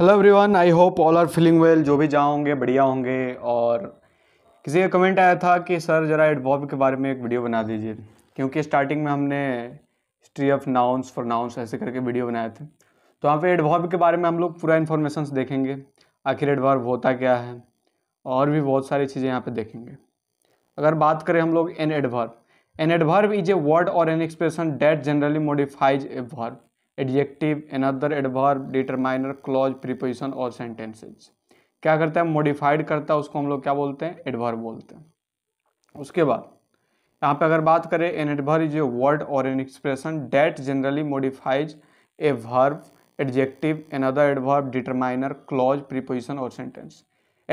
Hello everyone I hope all are feeling well जो भी जहाँ होंगे बढ़िया होंगे और किसी का कमेंट आया था कि सर ज़रा एडवॉब के बारे में एक वीडियो बना दीजिए क्योंकि स्टार्टिंग में हमने history of nouns for nouns ऐसे करके वीडियो बनाए थे तो यहाँ पे एडवॉब के बारे में हम लोग पूरा इन्फॉर्मेशन देखेंगे आखिर एडवॉब होता क्या है और भी बहुत सारी चीज़ें यहाँ पर देखेंगे अगर बात करें हम लोग an adverb an adverb is a word और an expression that generally modifies a verb adjective another adverb determiner clause preposition और सेंटेंसेज क्या करता है मॉडिफाइड करता है उसको हम लोग क्या बोलते हैं एडवर्ब बोलते हैं उसके बाद यहाँ पे अगर बात करें an adverb is a word और an expression that generally modifies a verb adjective another adverb determiner clause preposition or sentence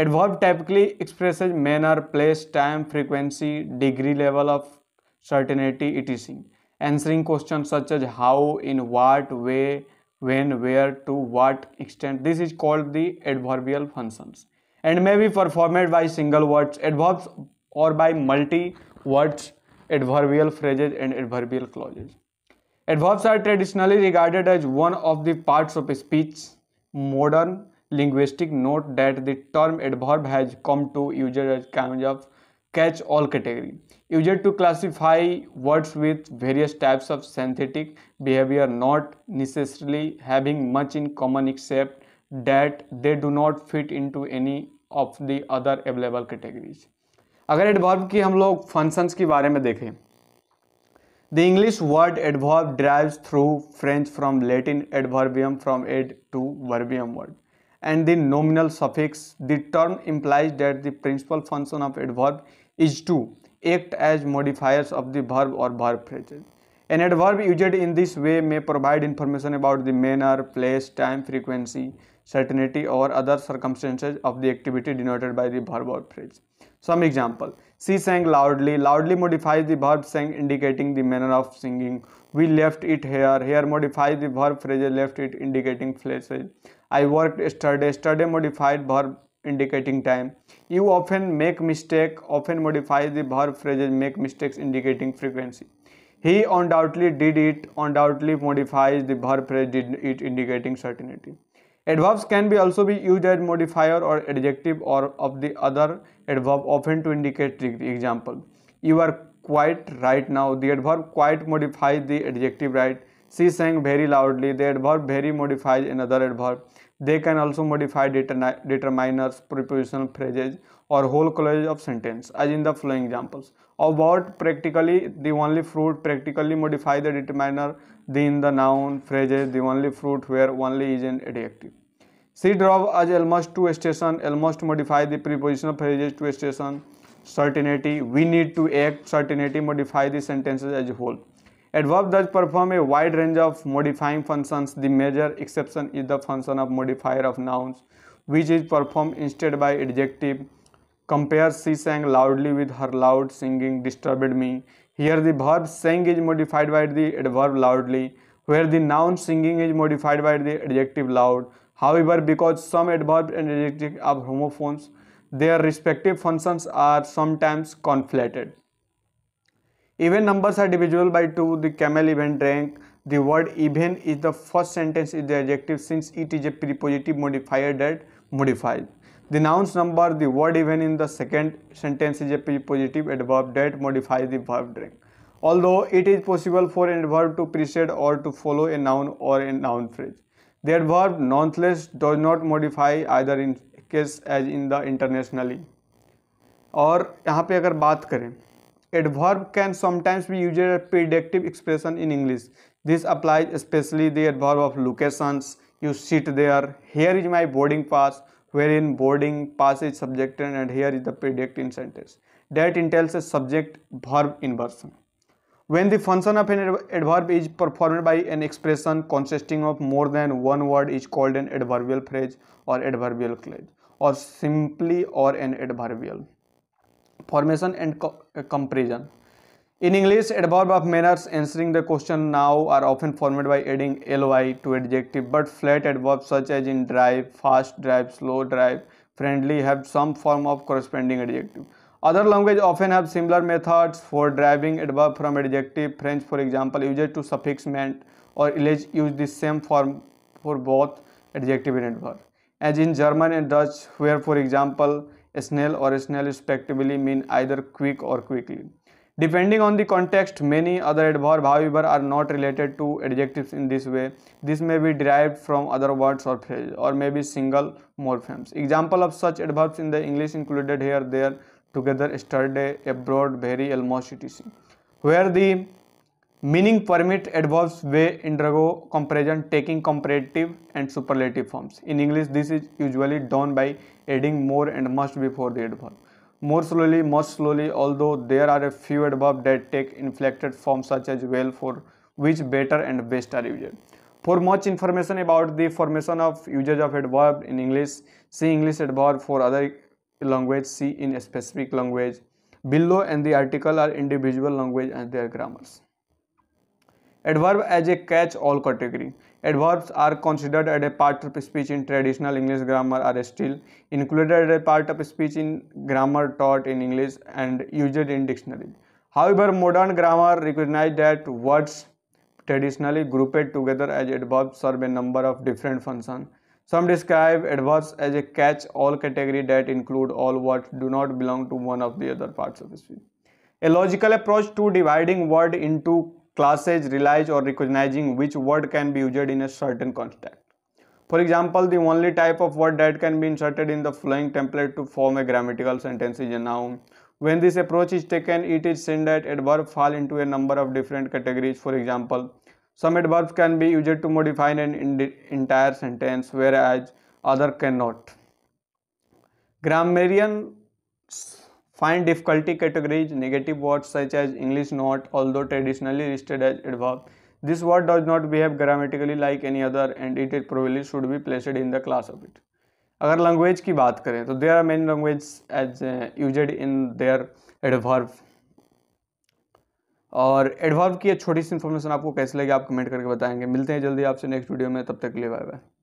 adverb typically expresses manner place time frequency degree level of certainty it is answering questions such as how in what way when where to what extent this is called the adverbial functions and may be performed by single words adverbs or by multi words adverbial phrases and adverbial clauses adverbs are traditionally regarded as one of the parts of speech modern linguistic note that the term adverb has come to usage as kind of catch all category used to classify words with various types of syntactic behaviour not necessarily having much in common except that they do not fit into any of the other available categories अगर adverb की हम लोग functions के बारे में देखें the English word adverb derives through French from Latin adverbium from ad to verbum word and the nominal suffix. The term implies that the principal function of adverb is to act as modifiers of the verb or verb phrases. An adverb used in this way may provide information about the manner, place, time, frequency, certainty or other circumstances of the activity denoted by the verb or phrase. Some example. She sang loudly. Loudly modifies the verb sang indicating the manner of singing. We left it here. Here modifies the verb phrase left it indicating place. I worked yesterday, yesterday modified verb indicating time. You often make mistake, often modify the verb phrases make mistakes indicating frequency. He undoubtedly did it, undoubtedly modifies the verb phrase did it indicating certainty. Adverbs can be also be used as modifier or adjective or of the other adverb often to indicate the example. You are quite right now. The adverb quite modifies the adjective right. She sang very loudly. The adverb very modifies another adverb. They can also modify determiners, prepositional phrases, or whole collage of sentence, as in the following examples. About practically, the only fruit practically modify the determiner, the in the noun, phrases, the only fruit where only is not adjective. She drove as almost to a station, almost modify the prepositional phrases to a station, certainty, we need to act, certainty modify the sentences as whole. Adverb does perform a wide range of modifying functions. The major exception is the function of modifier of nouns, which is performed instead by adjective. Compare she sang loudly with her loud singing disturbed me. Here the verb sang is modified by the adverb loudly, where the noun singing is modified by the adjective loud. However, because some adverbs and adjectives are homophones, their respective functions are sometimes conflated. Even numbers are divisible by 2. The camel even drank. The word even is the first sentence is the adjective since it is a prepositive modifier that modifies. The noun's number, the word even in the second sentence is a prepositive adverb that modifies the verb drink. Although it is possible for an adverb to precede or to follow a noun or a noun phrase. The adverb nonetheless does not modify either in case as in the internationally. Or here पे अगर बात Adverb can sometimes be used as a predictive expression in English. This applies especially the adverb of locations. You sit there. Here is my boarding pass. Wherein boarding pass is subject and here is the predictive sentence. That entails a subject verb inversion. When the function of an adverb is performed by an expression consisting of more than one word is called an adverbial phrase or adverbial clause or simply or an adverbial formation and uh, compression. In English, adverb of manners answering the question now are often formed by adding ly to adjective, but flat adverbs such as in drive, fast drive, slow drive, friendly have some form of corresponding adjective. Other languages often have similar methods for deriving adverb from adjective. French, for example, uses to suffix ment or use the same form for both adjective and adverb. As in German and Dutch, where, for example, Snail or snail respectively mean either quick or quickly. Depending on the context, many other adverb however are not related to adjectives in this way. This may be derived from other words or phrases or may be single morphemes. Example of such adverbs in the English included here, there, together, study, abroad, very, almost, etc. Where the Meaning permit adverbs way undergo comparison taking comparative and superlative forms. In English, this is usually done by adding more and must before the adverb. More slowly, much slowly, although there are a few adverbs that take inflected forms such as well for which better and best are used. For much information about the formation of usage of adverb in English, see English adverb for other language, see in a specific language. Below and the article are individual language and their grammars. Adverb as a catch-all category. Adverbs are considered as a part of speech in traditional English grammar are still included as a part of speech in grammar taught in English and used in dictionary. However, modern grammar recognize that words traditionally grouped together as adverbs serve a number of different functions. Some describe adverbs as a catch-all category that include all words do not belong to one of the other parts of speech. A logical approach to dividing word into Classes, relies or recognizing which word can be used in a certain context. For example, the only type of word that can be inserted in the following template to form a grammatical sentence is a noun. When this approach is taken, it is seen that adverbs fall into a number of different categories. For example, some adverbs can be used to modify an entire sentence, whereas other cannot. Grammarians Find difficulty categories, negative words such as English not, although traditionally listed as adverb. This word does not behave grammatically like any other and it is probably should be placed in the class of it. अगर language की बात करें तो there are many language as used in their adverb और adverb की एक छोटी सी information आपको कैसे लगी आप कमेंट करके बताएंगे मिलते हैं जल्दी आपसे नेक्स्ट वीडियो में तब तक के लिए बाय बाय